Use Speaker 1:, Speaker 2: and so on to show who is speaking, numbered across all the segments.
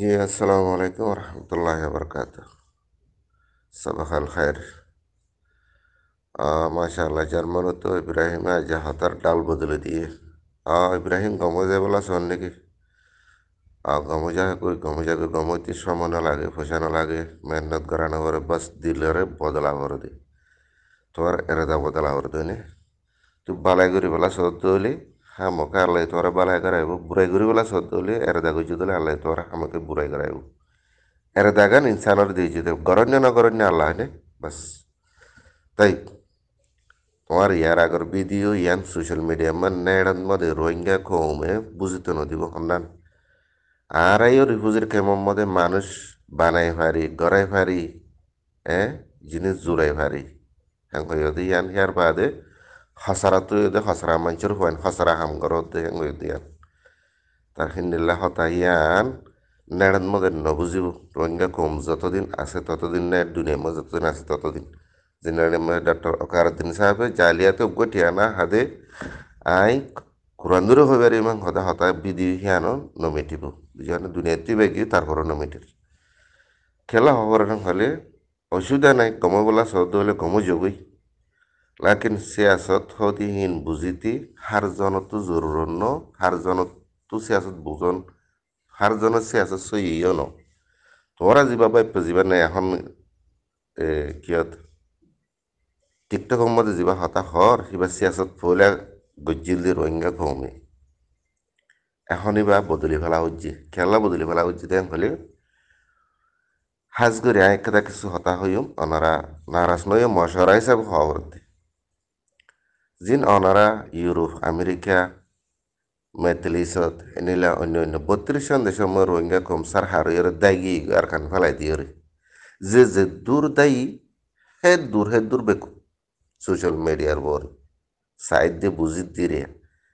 Speaker 1: জি আসসালামু আলাইকুম রহমতুল্লাহ বরকাত সাবাহাল খায়ের মাশাল্লাহ জার্মানো তো ইব্রাহিম জাহাতার ডাল বদলে দিয়ে ইব্রাহিম গমজা বলা শোন নাকি গমজা কই গমজা কই গমতি সময় না লাগে পয়সা না লাগে মেহনত করা না করে বাস দিলরে বদলা করে দি তোমার এরাদা বদলা করে দিনে তুই বালাই করে বেলা সদ্য হলে হামকে হ্যাঁ, আল্লাহ তোরা বালাই করাইব বুড়াই বলা সদ্য হলে এরা দাগ দিলে আল্লাহ তোরা হামকে বুড়াই করাইব এরা দাগান ইনসানের দিয়ে যেতে গরণ্য না গরণ্য আল্লাহ নে বাস তাই তোমার ইয়ার আগর ভিডিও ইয়ান সোশ্যাল মিডিয়া মান নেড়ান মধ্যে রোহিঙ্গা কমে বুঝিতে ন দিব হন্নান আর এই রিফিউজির কেমন মধ্যে মানুষ বানাই পারি গড়াই পারি এ জিনিস জুড়াই পারি হ্যাঁ ইয়ান হিয়ার বাদে খসরাতো দে খসরা মাঞ্চর হুয়ান খসরা হাম গরত দে হেঙ্গুই দিয়ান তার হিন্দিল্লা হতাইয়ান নেড়ান মদের নবুজিব রোহিঙ্গা কম যতদিন আছে ততদিন নে দুনিয়া মধ্যে যতদিন আছে ততদিন জেনারেল ডক্টর অকারুদ্দিন সাহেব জালিয়াতে না হাদে আই কোরআনুরও হইবার ইমান হদা হতা বিধি হিয়ানো নমেটিব বুঝিয়ান দুনিয়া তুই বেগি তারপরও নমিটিল খেলা হবার হলে অসুবিধা নাই কমে বলা সদ হলে কমে যাবই লাকিন সিয়াসত হদিহীন বুজিতি সাৰজনতো জৰুৰণ হারজনতো সিয়াসত বুজন হারজন সিয়াসত ন তোমরা যা পাইপ যা নাই এখন কিয়ত টিকটক মধ্যে যা হতাশ হর সিবা সিয়াসত ফলা গজ্জিলি রোহিঙ্গা ভৌমি এখন বা বদলি ফেলা হচ্ছে খেলা বদলি ফেলা হচ্ছে দেন হলে হাজ করে কিছু হতা হইম অনারা নারাজ নয় মশরা হিসাবে হওয়া যিন অনারা ইউরোপ আমেরিকা মেতলিসত এনিলা অন্য অন্য বত্রিশন দেশম রোহিঙ্গা কমসার হারিয়র দায়ী আর খান ফেলাই দিয়ে যে যে দূর দায়ী হে দূর হে দূর বেকু সোশ্যাল মিডিয়ার বর সাইড দিয়ে বুঝি দিয়ে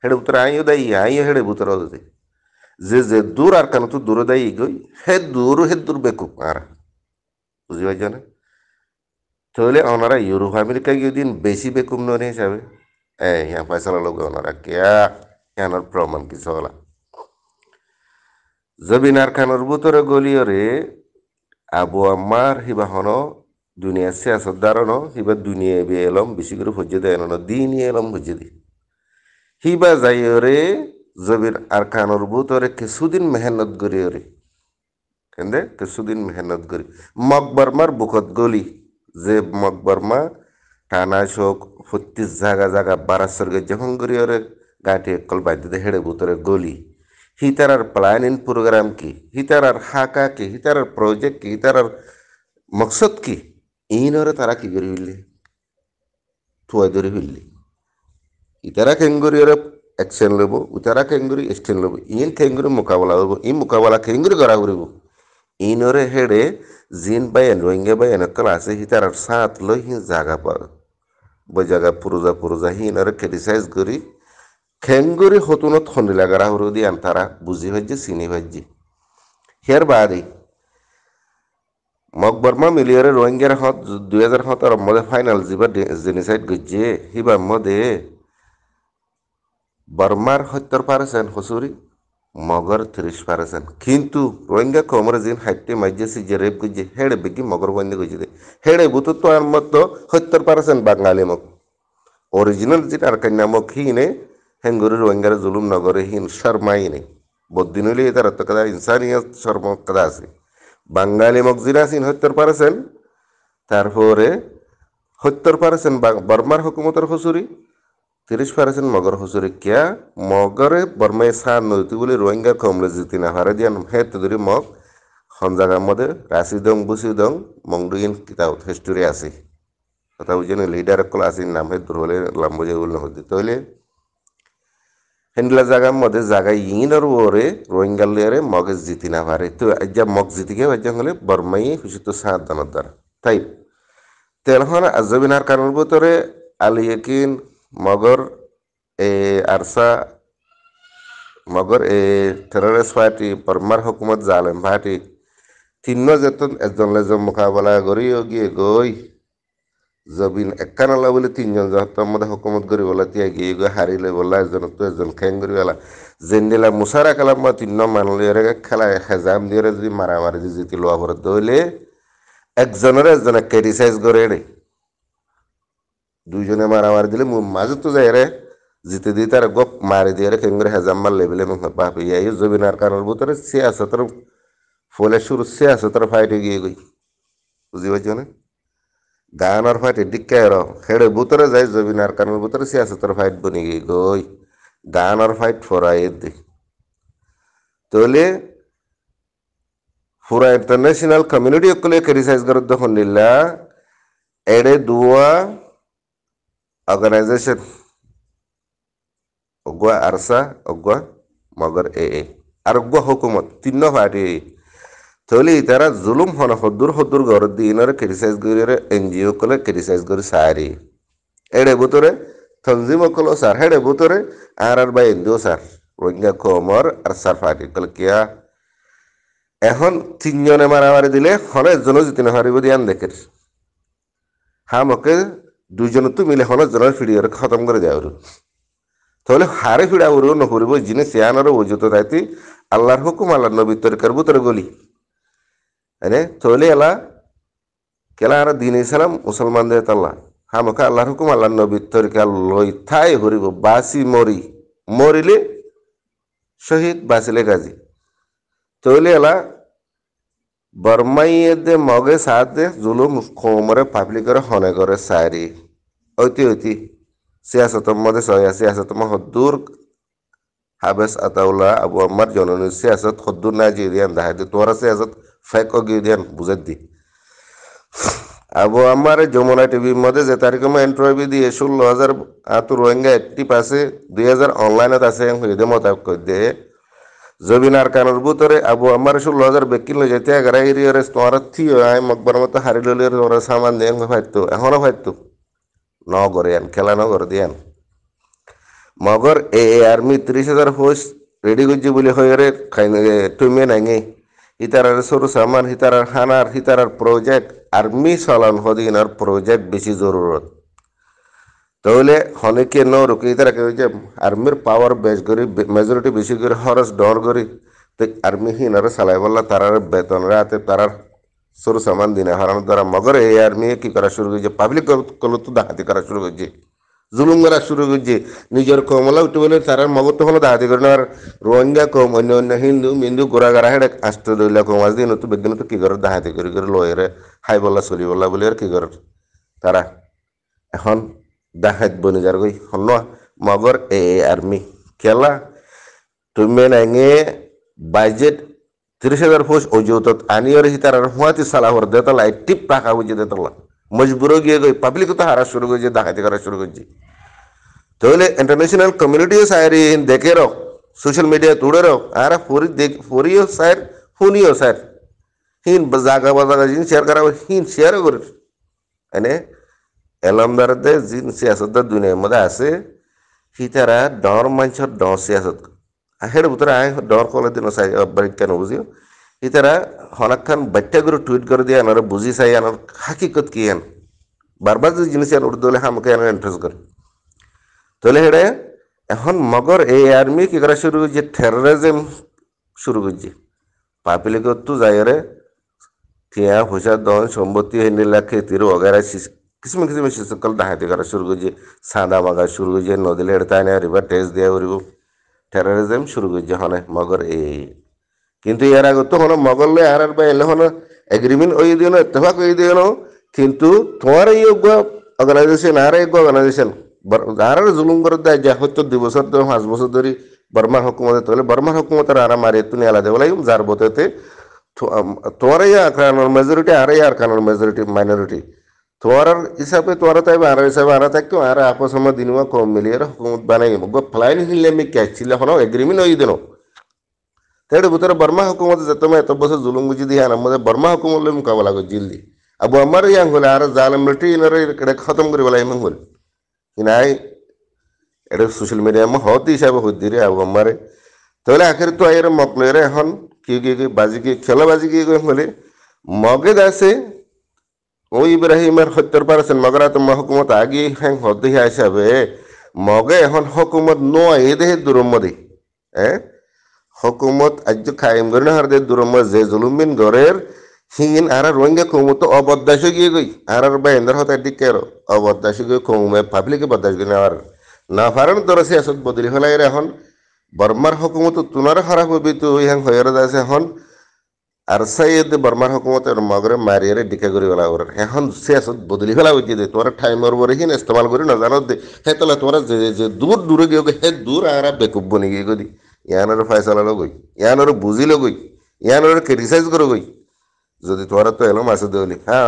Speaker 1: হেড়ে ভিতরে আইও দায়ী আইও হেড়ে ভিতরে দে যে যে দূর আর কেন তো দায়ী গই হে দূর হে দূর বেকু আর বুঝি পাইছ না তাহলে ওনারা ইউরোপ আমেরিকা গিয়ে দিন বেশি বেকুম নিয়ে হিসাবে ಏಯ್ ಯಾ ಫೈಸಲಾಗೋನಾರ ಕ್ಯಾ কিছু ಪ್ರಮಾಣ জবিন জবিনার খানোর বুতরে গলিয়রে আবু আম্মার হিবা দুনিয়া দুনিয়া সিয়াসত দাঁড়ানো হিবা দুনিয়া বে এলম বেশি করে ভজ্য দেয় না দিন এলম ভজ্য দি হিবা যাইয়রে জবির আর খানোর বুতরে কিছুদিন মেহনত করিয়রে কেন্দে কিছুদিন মেহনত করি মকবর্মার বুকত গলি যে মকবর্মা টানা শোক হত্তিস জাগা জাগা বারাসর্গে জহঙ্গরিয়রে গাঁটি একল বাদ্যতে হেড়ে বুতরে গলি হিতারার প্ল্যানিং প্রোগ্রাম কি হিতারার হাকা কি হিতারার প্রজেক্ট কি হিতারার মকসদ কি ইনরে তারা কি করি হইলে থুয়া ধরে হইলে ইতারা কেঙ্গুরিয়রে অ্যাকশন লব উতারা কেঙ্গুরি অ্যাকশন লব ইন কেঙ্গুরি মোকাবেলা হব ইন মোকাবেলা কেঙ্গুরি করা উড়ব ইনরে হেড়ে জিন বাই রোহিঙ্গা বাই এনেকল আছে হিতারার সাত লই জাগা পাবে বৈ পুরুজা পুরুজা হি নরে খেটি সাইজ করি হতুন থন্ডি লাগারা হরু দিয়ে আন্তারা বুঝি ভাজি চিনি ভাজি হিয়ার বাদে মকবর্মা মিলিয়রে রোহিঙ্গের হত দুই হাজার সতের মধ্যে ফাইনাল যা জিনিসাইড গুজিয়ে হিবার মধ্যে বর্মার হত্যার হসুরি মগর ত্রিশ পার্সেন্ট কিন্তু রোহিঙ্গা কমরেজিন হাইটে মাইজেসি যে রেপ গুজে হেড়ে বেগি মগর বন্দি দে হেড়ে বুতো তো আর মত সত্তর পার্সেন্ট বাঙালি মক অরিজিনাল যে আর কান্না মগ হিনে হেঙ্গুরি রোহিঙ্গার জুলুম নগরে হিন শর্মাই নেই বদিনলে তারা তো কাদা ইনসানিয়ত শর্ম কাদা আছে বাঙালি মক জিরা আছেন সত্তর পার্সেন্ট তারপরে সত্তর বা বর্মার হকুমতের হুসুরি তিরিশ পার্সেন্ট মগর কিয়া মগরে বর্মাই সা নদী বলে রোহিঙ্গা কমলে জিতি না হারে দিয়ান হে তুদুরি মগ হনজাগার মধ্যে রাশি দং বুসি দং মংডুইন কিতাব হিস্টোরি আছে তথা বুঝেন লিডার কল আসি নাম হে দুর্বলে লাম্বুজে বলে নদী তৈলে হেন্ডলা জাগার মধ্যে জাগা ইংর ওরে রোহিঙ্গা লিয়ারে মগে জিতি না ভারে তো আজ্জা মগ জিতিকে ভাজ্যা হলে বর্মাই হুসিত সাহায্য দ্বারা তাই তেলহন আজবিনার কারণ ভিতরে আলিয়াকিন मगर ए आरसा मगर ए टेररिस्ट पार्टी परमार हुकूमत जालेम पार्टी तीन जेतन एजन ले जन मुकाबला गरि गिए गई জবিন একানালা বুলি তিনজন যাওঁতে মতে হুকুমত কৰিবলৈ তিয়া গিয়ে গৈ হাৰিলে বোলা এজনকতো এজন খেং কৰি গ'লা যেনদিলা মুছাৰা খেলা মই তিনিজন মানুহৰে খেলা হেজাম দিয়ে যদি মাৰা মাৰি যদি জিতি লোৱা ঘৰত দৌলে একজনেৰে এজনে ক্ৰিটিচাইজ কৰে দেই দুইজনে মারামারি দিলে মাঝে তো যাই রে জিতে দিয়ে তার গপ মারি দিয়ে রেখে করে হেজাম মারলে বলে বাপ ইয়াই জমিন আর কারোর ভিতরে সে আছে তোর ফলে শুরু সে আছে তোর ফাইটে গিয়ে গই বুঝি পাইছো না গান আর ফাইটে ডিক্কায় র হেড়ে ভিতরে যাই জমিন আর কারোর ভিতরে সে আছে তোর ফাইট বনি গিয়ে গই গান আর ফাইট ফরাই দি তলে পুরা ইন্টারন্যাশনাল কমিউনিটি অকলে ক্রিটিসাইজ করার তখন নিলা এড়ে দুয়া organization ogwa arsa ogwa magar aa ar ogwa hukumat tinno faati toli itara zulum hona hodur hodur gor dinore criticize gorire ngo kole criticize gori sari ere butore tanzim kolo sar ere butore arar ba endo sar Rohingya কমর আর সার ফাটি কলে কিয়া এখন তিনজনে মারামারি দিলে হলে জনজিতে হারিব দিয়ান দেখের হামকে তো মিলে হল জল ফিড়িয়ে খতম করে দেওয়ার তাহলে হারে ফিড়া ন নপরিব যিনি সিয়ানর ওজুত তাইতে আল্লাহর হুকুম আল্লাহ নবী তরিকার তোর গলি আরে তাহলে এলা কেলা আর দিন ইসলাম দেয় তাল্লা হামকা হ্যাঁ, আল্লাহর হুকুম আল্লাহ নবী তোর লই থাই হরিব বাসি মরি মরিলে শহীদ বাসিলে গাজী তাহলে এলা ബർമ്മയ്യത്തെ മൊഗ സാത്ത് ജുലും കോമറെ പബ്ലിക്കറെ ഹൊനകറെ സാരി ഒത്തി ഒത്തി സിയാസത്തമ്മതെ സയ സിയാസത്തമ്മ ഹദ്ദൂർ হাবেস আতাউলা আবু আমার জননী সিয়াসত হদ্দুর না জিরিয়ান দাহাদি তোরা সিয়াসত ফেক গিরিয়ান বুঝাত দি আবু আমার যমুনা টিভির মধ্যে যে তারিখে আমি এন্ট্রবি দিয়ে ষোলো হাজার আত রোহিঙ্গা একটি আছে দুই হাজার অনলাইনত আছে হয়ে দে মোতাবেক দিয়ে জবিনার কানোর বুতরে আবু আমার ষোলো হাজার লো যেতে এগারা এরিয়রে তোমার থিও আয় মকবর মতো হারি ললি তোমার সামান দেন ফাইতো এখনও ফাইতো নগর এন খেলা নগর দিয়ান মগর এ আর্মি ত্রিশ হাজার ফৌজ রেডি করছি বলে হয়ে টুমে নাঙে হিতারার সরু সামান হিতারার হানার হিতারার প্রজেক্ট আর্মি চলান হদিনার প্রজেক্ট বেশি জরুরত তাহলে হনেকে ন রুকি তারা কে যে আর্মির পাওয়ার বেশ করি মেজরিটি বেশি করে হরস ডর করি তো আর্মি হি নারে সালাই বললা তারার বেতন রাতে তারার সর সামান দিনে হারানোর দ্বারা মগর এই আর্মি কি করা শুরু করেছে পাবলিক কল তো ডাকাতি করা শুরু করেছে জুলুম করা শুরু করেছে নিজের কমলা উঠে বলে তারার মগর তো হলো ডাকাতি করে আর রোহিঙ্গা কম অন্য অন্য হিন্দু মিন্দু গোড়া গাড়া হেঁটে আসতে দইলা কম আজ দিন তো বেদিন তো কি করে ডাকাতি করে করে লয়েরে হাই বলা চলি বলা বলে আর কি করে তারা এখন dahat bonigargoi holloa मगर ए आर्मी केला तुमे नांगे बजेट त्रिश हजार फौज ओजोतत आनी ही तारा हुआती साला होर देता लाइट टिप टाका बुझे देता ला मजबूर गए गई पब्लिक तो हारा शुरू कर दाखाती करा शुरू कर तो इंटरनेशनल कम्युनिटी सायर देखे रहो सोशल मीडिया तुड़े रहो आरा फोरी देख फोरी हो सायर फोनी हो सायर हिन जागा बजागा जिन शेयर करा हिन शेयर कर এলামদারদের জিন সিয়াসতটা দুনিয়ার মধ্যে আছে তারা ডর মানুষের ডর সিয়াসত হের ভিতরে আয় ডর কলে দিন চাই পরীক্ষা সি তারা হনাক্ষণ বাচ্চা করে টুইট করে দিয়ে আনার বুঝি চাই আনার হাকিকত কি আন বারবার যে জিনিস আন উর্দু হামকে আনার এন্ট্রেস করে তাহলে হেড়ে এখন মগর এই আর্মি কি করা শুরু করছে টেরোরিজম শুরু করছে পাপিলিগত তো যাই রে ঠিয়া হুসা দন সম্পত্তি লাখে খেতির ওগেরা किस्म किस्म की शक्ल दहायती करा शुरू कीजिए सादा मागा शुरू कीजिए नदी लड़ता है रिवर टेस दिया और টেরোরিজম শুরু করছে হনে মগর এই কিন্তু এর আগে তো হলো মগর লে আর বা এলে হলো এগ্রিমেন্ট ওই দিন ইত্তেফাক ওই দিন কিন্তু তোমার এই অর্গানাইজেশন আর এক অর্গানাইজেশন আর জুলুম করে দেয় যা হয়তো দুই বছর ধরে পাঁচ বছর ধরে বর্মার হুকুমতে তোলে বর্মার হুকুমতের আর মারি তুমি আলাদা বলে যার বতেতে তোমার এই আক্রানোর মেজরিটি আর এই আক্রানোর মেজরিটি মাইনরিটি තෝර ඉසපේ තෝරතයි බාර ඉසපේ බාරතක් ආර අපසම දිනුව කොම්මලියර හුකුමත් බනයි ඔබ ෆ්ලයින් හිල්ලෙමි කැච්චිල හොන එග්‍රීමෙන්ට් ඔයි දෙනෝ तेरे भीतर बर्मा हुकूमत जतम एत बस जुलूम गुजी दी हान बर्मा हुकूमत ले मुकाबला को जिल्दी अब अमर यांग होले आर जालम लटी इनर इकडे खत्म करी सोशल मीडिया में होती हिसाब होती रे अब अमर तोले आखिर तो आयर मपले रे हन की की बाजी की खेला मगे दासे ও ইব্রাহিমের সত্যর পর আছেন মগরা তোমার হুকুমত আগে হ্যাং অধ্যায় হিসাবে মগে এখন হুকুমত ন এ দেহে দুরমদি হ্যাঁ হুকুমত আজ্য খায়ম গরি না হারদে দুরম যে জুলুমিন গরের হিন আর রোহিঙ্গা কুমু তো অবদ্দাসে গিয়ে গই আর আর হতে দিকে আর অবদ্দাসে গিয়ে কুমে ভাবলিকে বদাস গিয়ে আর না ফারণ দরসে আসত বদলি হলাই এখন বর্মার হুকুমত তুনার খারাপ হবি তো ইহাং হয়ে আছে এখন আৰ সৈয়দ বৰ্মাৰ হকুমতেৰ মগৰে মাৰিয়াৰে ডিকা কৰি গলা সেইখন এখন বদলি গলা উচিত দে তোমাৰ টাইমৰ বৰে হিন ইস্তেমাল কৰি না দে সেই তোলা তোমাৰ যে দূৰ দূর গিয়ে গে হে দূর আরা বেকুব বনি গিয়ে গদি ইয়ানর ফয়সালা লগ গই ইয়ানর বুঝি লগ গই ইয়ানর যদি তোমরা তো এলম আছে দেলি হা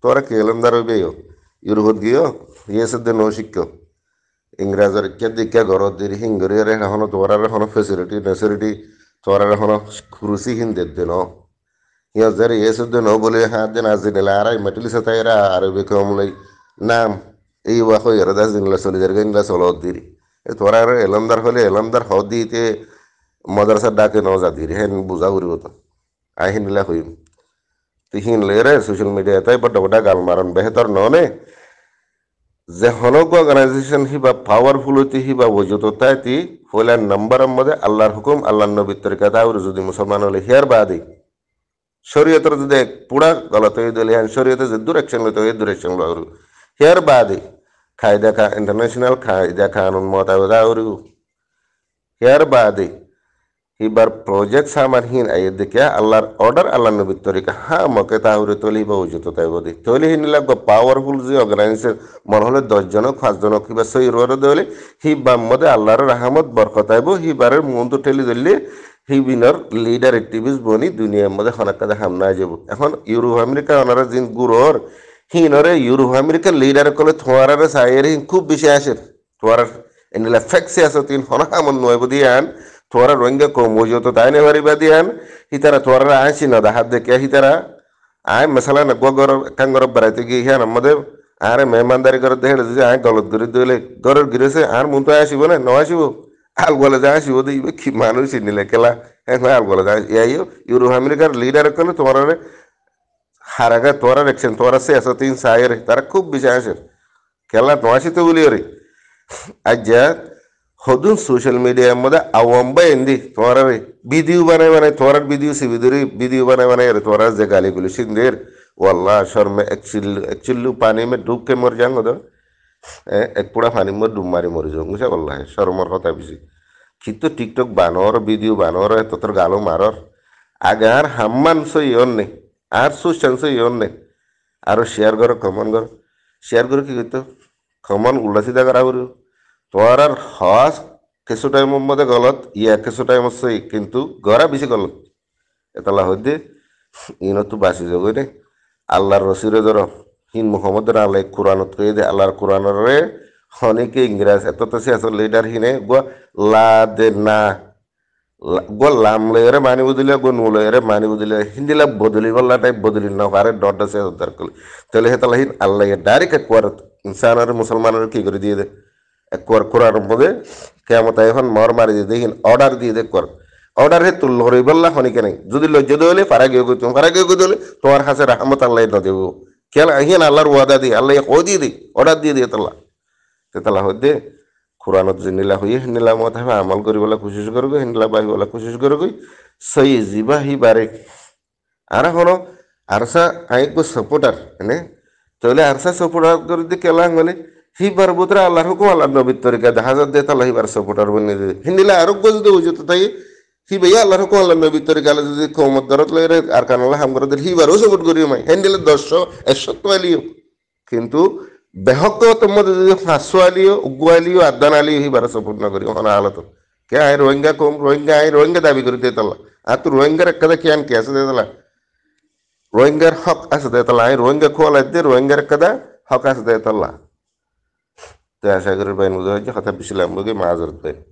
Speaker 1: তোমরা কে এলম দাৰ হবে ইউৰ হত গিয়ে ন সদ্য ইংৰাজৰ শিক্ষ ইংৰাজেৰ কে দিকে ঘৰ দিয়ে হিং কৰে এখন তোমাৰ এখন ফেসিলিটি নেসিলিটি তোমাৰ এখন খুশি হিন দেদিন يزر يسد نوبل حد نازل العراي مجلس تيرا عربكم لي نعم ايوا خو يرداز لا سولي درغين لا سولو ديري اتورار এলমদার হলে এলমদার হদিতে মাদ্রাসা ডাকে নজা দিরি হেন বুঝা উরিব তো আহিন লা হইম তিহিন লেরে সোশ্যাল মিডিয়া এটাই বড় বড় গাল মারন বেহতর ননে যে হনক পাৱাৰফুল হিবা পাওয়ারফুল হইতে হিবা তাই তি হইলার নাম্বার মধ্যে আল্লাহর হুকুম আল্লাহর নবীর তরিকা তাউর যদি মুছলমান হলে হিয়ার বাদি शर्यत सुद्दां एक पुढार घालो थंय दिले आनी शर्यत हिंदू रक्षण घेतो हिंदू रक्षण वावरू हेर बाद कायद्या खा इंटरनॅशनल कायद्या खाणून मोतावदावरू हेर बाद হিবার প্রজেক্ট সামারহীন আইদিকে আল্লাহর অর্ডার আল্লাহ নবীর তরিকা হ্যাঁ মকে তাহরে তলি বা উজত তাইবদি তলি হিন লাগবে পাওয়ারফুল যে অর্গানাইজেশন মনে হলে দশজনক পাঁচজনক হিবা সই রোয়ার দেলে হিবা মধ্যে আল্লাহর রাহমত বরকতাইব হিবারের মন্দ ঠেলি ধরলে হিবিনর লিডার একটিভিস্ট বনি দুনিয়ার মধ্যে হনাকাদে হামনা যাব এখন ইউরোপ আমেরিকা ওনারা যিন গুরোর হিনরে ইউরোপ আমেরিকান লিডার কলে থোয়ারারে সাইয়ের হিন খুব বেশি আসে থোয়ারার এনিলা ফ্যাক্সি আসে তিন হনা হামন নয় বুধি আন थोड़ा रोहिंग मोजो तो ताय ने भरी बदी आम हितरा थोड़ा आय सी नहा देखिया हितरा आय मसाला न गोर का बराती गई है नमदेव आर मेहमानदारी कर दे आए गलत गरी दे गर गिरे से आर मुंत आसब ना न आसब आल गोल आसब दे मानु चीनी लेकेला आल गोल इवर फैमिली कार लीडर कहना तुम्हारे हारा गए तोरा रेक्शन से ऐसा तीन सायर तारा खूब विषय तो आसन ಹೊದು ಸೋಷಿಯಲ್ ಮೀಡಿಯಾ ಎಂಬುದ ಅವಂಬ ಎಂದಿ ತೋರರೆ ಬೀದಿಯು ಬನೆ ಬನೆ ತೋರರ್ ಬೀದಿಯು ಸಿ ಬಿದಿರಿ ಬೀದಿಯು ಬನೆ ಬನೆ ಇರು ತೋರರ್ ಜೆ ಗಾಲಿ ಗುಲಿ ಸಿಂದೇರ್ ವಲ್ಲ ಶರ್ಮೆ ಎಕ್ಚಿಲ್ಲು ಎಕ್ಚಿಲ್ಲು ಪಾನಿ ಮೆ ಡೂಬ್ ಕೆ ಮರ್ ಜಾಂಗದ এক পুরা পানি মর ডুব মারি মরি যাও বুঝা বললা শরমর কথা বেশি কিন্তু টিকটক বানর ভিডিও বানর তোর গালো মারর আগে আর হাম্মান সই ইয়ন নেই আর সুশান সই ইয়ন নেই আরো শেয়ার কর কমন কর শেয়ার করে কি করতো কমন উল্লাসিদা করা করিও তোয়ারার হওয়া কিছু টাইমের মধ্যে গলত ইয়া কিছু টাইম আছে কিন্তু গড়া বেশি গলত এতলা হইতে ইনতো বাঁচি যাব নে আল্লাহর রসিরে ধর হিন মোহাম্মদ আল্লাহ কোরআনত কই দে আল্লাহর কোরআনরে হনিকে ইংরাজ এত তো সে আসলে লিডার হিনে গো লা দে না গো লাম লয়েরে মানি বদলিয়া গো নু লয়েরে মানি বদলিয়া হিন্দিলা বদলি বল্লা টাইপ বদলি না পারে ডট সে দরকার তাহলে হেতালা হিন আল্লাহ ডাইরেক্ট একবার ইনসানের মুসলমানের কি করে দিয়ে দেয় ಕೊರಾರಂಬುದು ಕೇಮತ এখন মর মারি দিয়ে দেখিন অর্ডার দিয়ে দেখ কর অর্ডার হে তুল হরি বললা হনি কেন যদি লজ্জ দলে পারা গিয়ে তুমি পারা গিয়ে দলে তোমার কাছে রাহমত আল্লাহ না দেব কেন আহিয়ান আল্লাহর ওয়াদা দিয়ে আল্লাহ ও দিয়ে দিই অর্ডার দিয়ে দিয়ে তালা তে তাল্লা দে কোরআনত যে নীলা হইয়ে নীলা মত হবে আমল করিবলা কোশিস করবে নীলা বাহিবলা কোশিস করবে সই জিবা হি বারে আর হল আরসা আইকো সাপোর্টার এনে তাহলে আরসা সাপোর্টার করে দিয়ে কেলা হলে হিবার বুতরা আল্লাহর হুকুম আল্লাহ নবীর তরিকা দেখা যাত দে তাল্লাহ হিবার সপোর্টার বনে দে হিন্দিলা আরোগ্য যদি উজুত তাই হিবে আল্লাহর হুকুম আল্লাহ নবীর তরিকা যদি কমত দরত লই আর কান আল্লাহ হাম করে হিবারও সপোর্ট করিও মাই হিন্দিলে দশশো একশো তোয়ালিও কিন্তু বেহক মধ্যে যদি ফাঁসো আলিও উগ্গু আলিও আদান আলিও হিবার সপোর্ট না করিও অনা হালত কে আই রোহিঙ্গা কম রোহিঙ্গা আই রোহিঙ্গা দাবি করে দিয়ে তাল্লা আর তো রোহিঙ্গার এক কথা আন কে আছে দিয়ে তালা রোহিঙ্গার হক আছে দিয়ে তালা আই রোহিঙ্গা খোয়ালাই দিয়ে রোহিঙ্গার এক কথা হক আছে দিয়ে তাল্লা तो अशा करत बायन उदळाची हाता पिशे लांबगे माजरत बायन